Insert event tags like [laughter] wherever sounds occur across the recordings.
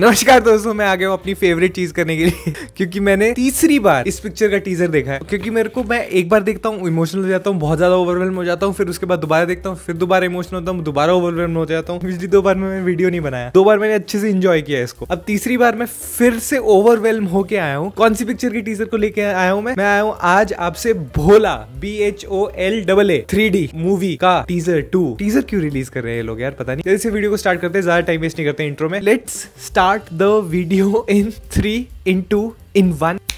नमस्कार दोस्तों मैं आ गया हूँ अपनी फेवरेट चीज करने के लिए [laughs] क्योंकि मैंने तीसरी बार इस पिक्चर का टीजर देखा है क्योंकि मेरे को मैं एक बार देखता हूँ इमोशनल हो जाता हूँ बहुत ज्यादा ओवरवेलम हो जाता हूँ फिर उसके बाद दोबारा देखता हूँ फिर दोबारा इमोशनल होता हूँ दोबारा ओवरवेलम हो जाता हूँ पिछली दो बार मैंने वीडियो नहीं बनाया दो बार मैंने अच्छे से इंजॉय किया इसको अब तीसरी बार मैं फिर से ओवरवेलम होके आया हूँ कौन सी पिक्चर की टीजर को लेके आया हूँ मैं मैं आया हूँ आज आपसे Bholaa B H O L double A three D movie का टीजर टू टीजर क्यों रिलीज कर रहे हैं लोग यार पता नहीं जैसे वीडियो को स्टार्ट करते हैं ज्यादा टाइम वेस्ट नहीं करते इंट्रो में let's start start the video in 3 in 2 in 1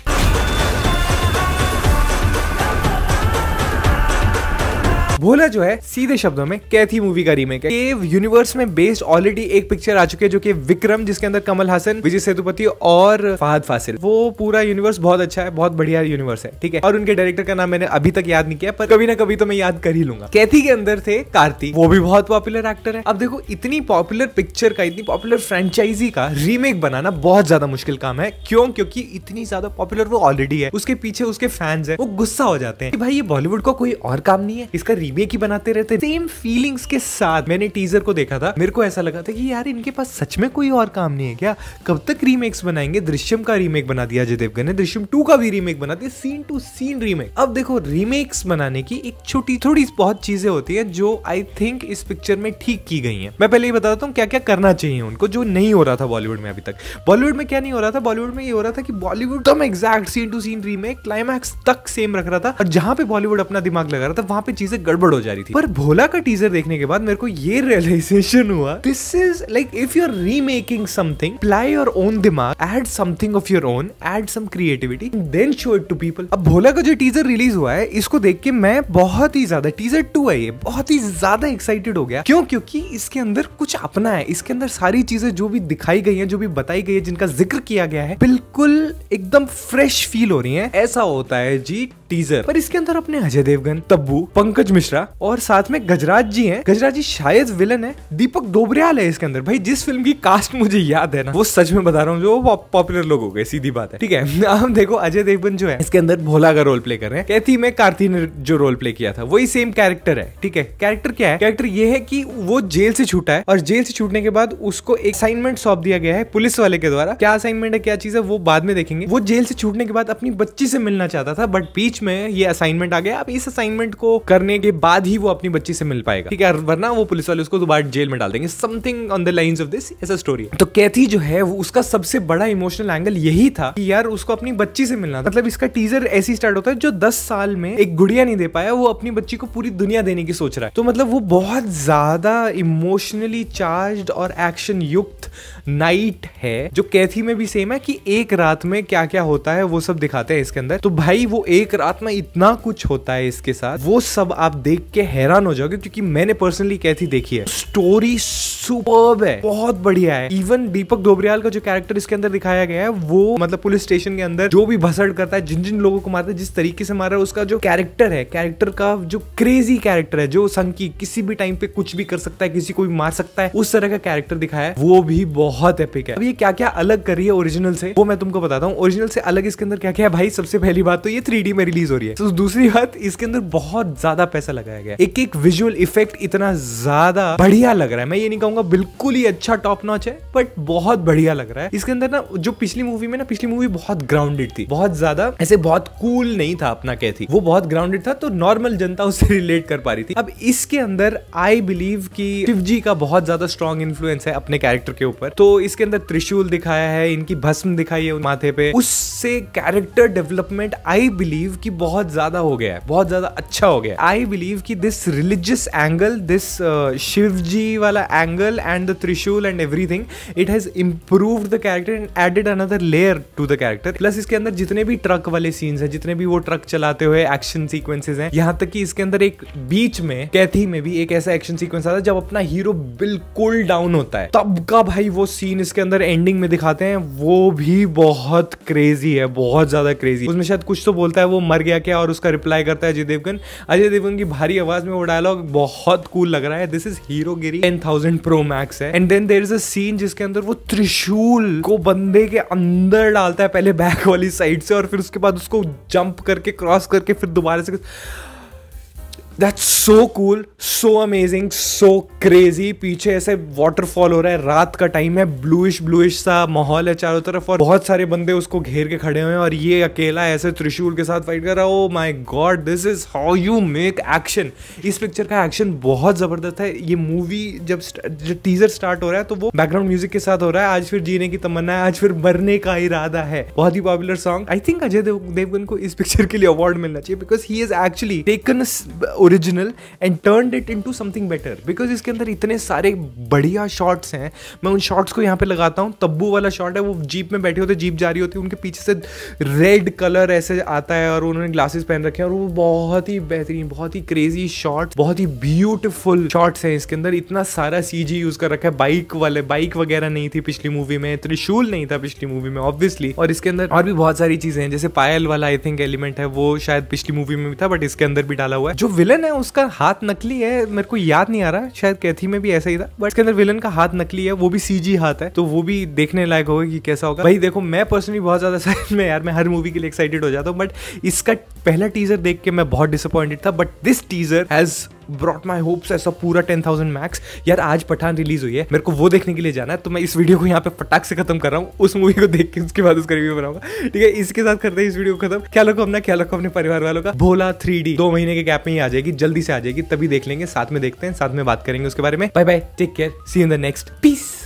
Bholaa जो है सीधे शब्दों में कैथी मूवी का रीमेक है केव यूनिवर्स में बेस्ड ऑलरेडी एक पिक्चर आ चुकी है जो कि विक्रम जिसके अंदर कमल हासन विजय सेतुपति और फहद फासिल वो पूरा यूनिवर्स बहुत अच्छा है बहुत बढ़िया यूनिवर्स है ठीक है और उनके डायरेक्टर का नाम मैंने अभी तक याद नहीं किया पर कभी ना कभी तो मैं याद कर ही लूंगा कैथी के अंदर थे कार्तिक वो भी बहुत पॉपुलर एक्टर है अब देखो इतनी पॉपुलर पिक्चर का इतनी पॉपुलर फ्रेंचाइजी का रीमेक बनाना बहुत ज्यादा मुश्किल काम है क्यों क्योंकि इतनी ज्यादा पॉपुलर वो ऑलरेडी है उसके पीछे उसके फैंस है वो गुस्सा हो जाते हैं कि भाई ये बॉलीवुड का को कोई और काम नहीं है इसका रीमेक रीमेक ही बनाते रहते सेम फीलिंग्स के साथ मैंने टीजर को देखा था मेरे को ऐसा लगा था कि यार इनके पास सच में कोई और काम नहीं है क्या कब तक रीमेक्स बनाएंगे दृश्यम का रीमेक बना दिया अजय देवगन ने दृश्यम टू का भी रीमेक बना दिया सीन टू सीन रीमेक अब देखो रीमेक्स बनाने की एक छोटी थोड़ी बहुत चीजें होती है जो आई थिंक इस पिक्चर में ठीक की गई है मैं पहले ही बताता हूँ क्या क्या करना चाहिए उनको जो नहीं हो रहा था बॉलीवुड में अभी तक बॉलीवुड में क्या नहीं हो रहा था बॉलीवुड में ये हो रहा था कि बॉलीवुड तो मैं exact scene to scene remake climax तक सेम रख रहा था और जहां पे बॉलीवुड अपना दिमाग लगा रहा था वहां पे चीजें गड़बड़ हो जा रही थी पर भोला का टीजर देखने के बाद मेरे को ये रियलाइजेशन हुआ this is like if you are remaking something apply your own दिमाग add something of your own add some creativity then show it to people अब भोला का जो टीजर रिलीज हुआ है इसको देख के मैं बहुत ही ज्यादा टीजर टू है ये बहुत ही ज्यादा एक्साइटेड हो गया क्यों क्योंकि इसके अंदर कुछ अपना है इसके अंदर सारी चीजें जो भी दिखाई गई है जो भी बताई गई है जिनका जिक्र किया गया है बिल्कुल एकदम फ्रेश फील हो रही है ऐसा होता है जी टीजर पर इसके अंदर अपने अजय देवगन तब्बू पंकज मिश्रा मिश्रा और साथ में गजराज जी हैं गजराज जी शायद विलन है दीपक दोबरियाल है इसके अंदर भाई जिस फिल्म की कास्ट मुझे याद है ना वो सच में बता रहा हूँ जो पॉपुलर लोग हो गए सीधी बात है ठीक है हम [laughs] देखो अजय देवगन जो है इसके अंदर भोला का रोल प्ले कर रहे हैं कहती में कार्ती ने जो रोल प्ले किया था वही सेम कैरेक्टर है ठीक है कैरेक्टर क्या है कैरेक्टर ये है की वो जेल से छूटा है और जेल से छूटने के बाद उसको एक असाइनमेंट सौंप दिया गया है पुलिस वाले के द्वारा क्या असाइनमेंट है क्या चीज है वो बाद में देखेंगे वो जेल से छूटने के बाद अपनी बच्ची से मिलना चाहता था बट बीच में ये असाइनमेंट आ गया अब इस असाइनमेंट को करने के बाद ही वो अपनी बच्ची से मिल पाएगा ठीक है वरना वो पुलिस वाले उसको दोबारा जेल में डाल देंगे something on the line of this ऐसा स्टोरी तो कैथी जो है वो उसका सबसे बड़ा इमोशनल एंगल यही था कि यार उसको अपनी बच्ची से मिलना मतलब इसका टीजर ऐसी स्टार्ट होता है जो दस साल में एक गुड़िया नहीं दे पाया वो अपनी बच्ची को पूरी दुनिया देने की सोच रहा है तो मतलब वो बहुत ज्यादा इमोशनली चार्ज और एक्शन युक्त नाइट है जो कैथी में भी सेम है कि एक रात में क्या क्या होता है वो सब दिखाते हैं इसके अंदर तो भाई वो एक रात में इतना कुछ होता है इसके साथ वो सब आप देख के हैरान हो जाओगे क्योंकि मैंने पर्सनली कैथी देखी है स्टोरी सुपर्ब है बहुत बढ़िया है इवन दीपक डोबरियाल का जो कैरेक्टर इसके अंदर दिखाया गया है वो मतलब पुलिस स्टेशन के अंदर जो भी भसड़ करता है जिन जिन लोगों को मारता है जिस तरीके से मारा है उसका जो कैरेक्टर है कैरेक्टर का जो क्रेजी कैरेक्टर है जो संकी किसी भी टाइम पे कुछ भी कर सकता है किसी को भी मार सकता है उस तरह का कैरेक्टर दिखाया है वो भी बहुत एपिक है अब ये क्या क्या अलग कर रही है ओरिजिनल से वो मैं तुमको बताता हूँ ओरिजिनल से अलग इसके अंदर क्या क्या है भाई सबसे पहली बात तो ये थ्री में रिलीज हो रही है तो दूसरी बात इसके अंदर बहुत ज्यादा पैसा लगाया गया एक एक विजुअल इफेक्ट इतना ज्यादा बढ़िया लग रहा है मैं ये नहीं कहूंगा बिल्कुल ही अच्छा टॉप नॉच है बट बहुत बढ़िया लग रहा है इसके अंदर ना जो पिछली मूवी में ना पिछली मूवी बहुत ग्राउंडेड थी बहुत ज्यादा ऐसे बहुत कूल नहीं था अपना कहती वो बहुत ग्राउंडेड था तो नॉर्मल जनता उससे रिलेट कर पा रही थी अब इसके अंदर आई बिलीव की शिव जी का बहुत ज्यादा स्ट्रॉन्ग इन्फ्लुएंस है अपने कैरेक्टर के ऊपर तो इसके अंदर त्रिशूल दिखाया है इनकी भस्म दिखाई है माथे पे उससे कैरेक्टर डेवलपमेंट आई बिलीव की बहुत ज्यादा हो गया है बहुत ज्यादा अच्छा हो गया आई बिलीव बिलीव कि this religious angle this Shiv ji वाला angle and the trishul and everything it has improved the character and added another layer to the character plus इसके अंदर जितने भी ट्रक वाले सीन्स हैं जितने भी वो ट्रक चलाते हुए एक्शन सीक्वेंसेज हैं यहाँ तक कि इसके अंदर एक बीच में कैथी में भी एक ऐसा एक्शन सीक्वेंस आता है जब अपना हीरो बिल्कुल डाउन होता है तब का भाई वो सीन इसके अंदर एंडिंग में दिखाते हैं वो भी बहुत क्रेजी है बहुत ज्यादा क्रेजी उसमें शायद कुछ तो बोलता है वो मर गया क्या और उसका रिप्लाई करता है अजय देवगन अजय देवगन की भारी आवाज में वो डायलॉग बहुत कूल लग रहा है दिस इज हीरो गिरी टेन थाउजेंड प्रो मैक्स है and then there is a scene जिसके अंदर वो त्रिशूल को बंदे के अंदर डालता है पहले बैक वाली साइड से और फिर उसके बाद उसको जंप करके क्रॉस करके फिर दोबारा से that's so cool so amazing so crazy पीछे ऐसे वाटरफॉल हो रहा है रात का टाइम है ब्लूइश ब्लूइश सा माहौल है चारों तरफ और बहुत सारे बंदे उसको घेर के खड़े हुए हैं और ये अकेला ऐसे त्रिशूल के साथ फाइट कर रहा है oh my God this is how you make action इस पिक्चर का एक्शन बहुत जबरदस्त है ये मूवी जब, जब टीजर स्टार्ट हो रहा है तो वो बैकग्राउंड म्यूजिक के साथ हो रहा है आज फिर जीने की तमन्ना है आज फिर मरने का इरादा है बहुत ही popular song I think Ajay Devgn को इस पिक्चर के लिए अवार्ड मिलना चाहिए because he is actually taken original and turn it into something better because इसके अंदर इतने सारे बढ़िया शॉट्स हैं मैं उन शॉट्स को यहाँ पे लगाता हूँ तब्बू वाला शॉट है वो जीप में बैठे होते जीप जा रही होती है उनके पीछे से रेड कलर ऐसे आता है और उन्होंने ग्लासेस पहन रखे हैं और वो बहुत ही बेहतरीन बहुत ही क्रेजी शॉट बहुत ही ब्यूटिफुल शॉट्स हैं इसके अंदर इतना सारा सी यूज कर रखा है बाइक वाले बाइक वगैरह नहीं थी पिछली मूवी में त्रिशूल नहीं था पिछली मूवी में ऑब्वियसली और इसके अंदर और भी बहुत सारी चीजें हैं जैसे पायल वाला आई थिंक एलिमेंट है वो शायद पिछली मूवी में भी था बट इसके अंदर भी डाला हुआ है जो विलन विलन है उसका हाथ नकली है मेरे को याद नहीं आ रहा शायद कैथी में भी ऐसा ही था बट इसके अंदर विलन का हाथ नकली है वो भी सीजी हाथ है तो वो भी देखने लायक होगा कि कैसा होगा भाई देखो मैं पर्सनली बहुत ज्यादा साइड [laughs] में यार मैं हर मूवी के लिए एक्साइटेड हो जाता हूँ बट इसका पहला टीजर देख के मैं बहुत डिसअपॉइंटेड था but this teaser has brought my hopes ऐसा पूरा टेन थाउजेंड मैक्स यार आज पठान रिलीज हुई है मेरे को वो देखने के लिए जाना है तो मैं इस वीडियो को यहाँ पे फटाक से खत्म कर रहा हूँ उस मूवी को देख के उसके बाद उसका रिव्यू बनाऊंगा ठीक है इसके साथ करते हैं इस वीडियो को खत्म क्या लोग अपना क्या लोग अपने परिवार वालों का भोला थ्री दो महीने के गैप में ही आ जाएगी जल्दी से आ जाएगी तभी देख लेंगे साथ में देखते हैं साथ में बात करेंगे उसके बारे में bye bye take care see in the next piece